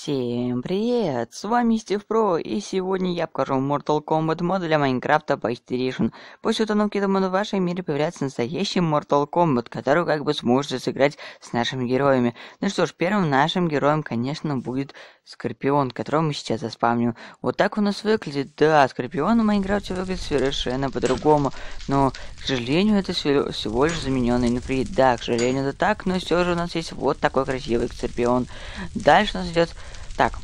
Всем привет, с вами Стив Про, и сегодня я покажу Mortal Kombat мод для Майнкрафта по После установки этого мода в вашем мире появляется настоящий Mortal Kombat, который как бы сможете сыграть с нашими героями. Ну что ж, первым нашим героем, конечно, будет Скорпион, которого мы сейчас заспавним. Вот так у нас выглядит, да, Скорпион в Майнкрафте выглядит совершенно по-другому, но, к сожалению, это всего лишь замененный нефрит. Да, к сожалению, это так, но все же у нас есть вот такой красивый Скорпион. Дальше у нас идет так.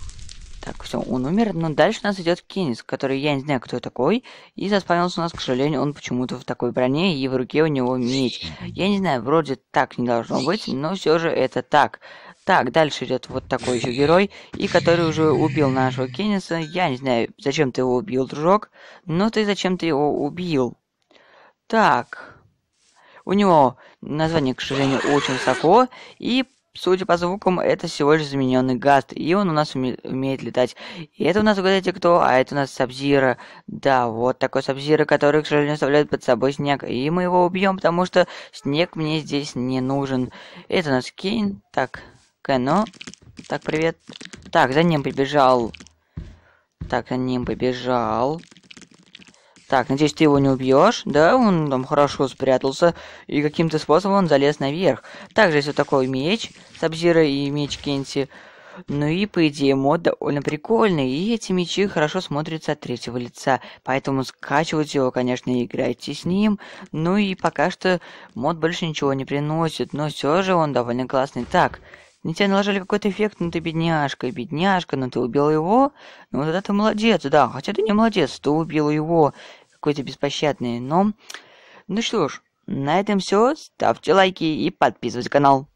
Так, все, он умер. Но дальше нас идет Кинис, который я не знаю, кто такой. И заспавнился у нас, к сожалению, он почему-то в такой броне, и в руке у него меч. Я не знаю, вроде так не должно быть, но все же это так. Так, дальше идет вот такой еще герой, и который уже убил нашего Кенниса. Я не знаю, зачем ты его убил, дружок, но ты зачем ты его убил. Так. У него название, к сожалению, очень высоко, и Судя по звукам, это всего лишь замененный Гаст, и он у нас уме умеет летать. И это у нас, угадайте, кто? А это у нас Сабзира. Да, вот такой Сабзира, который, к сожалению, оставляет под собой снег. И мы его убьем, потому что снег мне здесь не нужен. Это у нас Кейн. Так, Кэно. Ну, так, привет. Так, за ним побежал. Так, за ним побежал. Так, надеюсь, ты его не убьешь. Да, он там хорошо спрятался. И каким-то способом он залез наверх. Также есть вот такой меч Сабзира и меч Кенти. Ну и, по идее, мод довольно прикольный, и эти мечи хорошо смотрятся от третьего лица, поэтому скачивайте его, конечно, и играйте с ним. Ну и пока что мод больше ничего не приносит, но все же он довольно классный. Так, на тебя наложили какой-то эффект, ну ты бедняжка, бедняжка, но ну ты убил его. Ну вот это ты молодец, да, хотя ты не молодец, ты убил его. Какой-то беспощадный, но... Ну что ж, на этом все. Ставьте лайки и подписывайтесь на канал.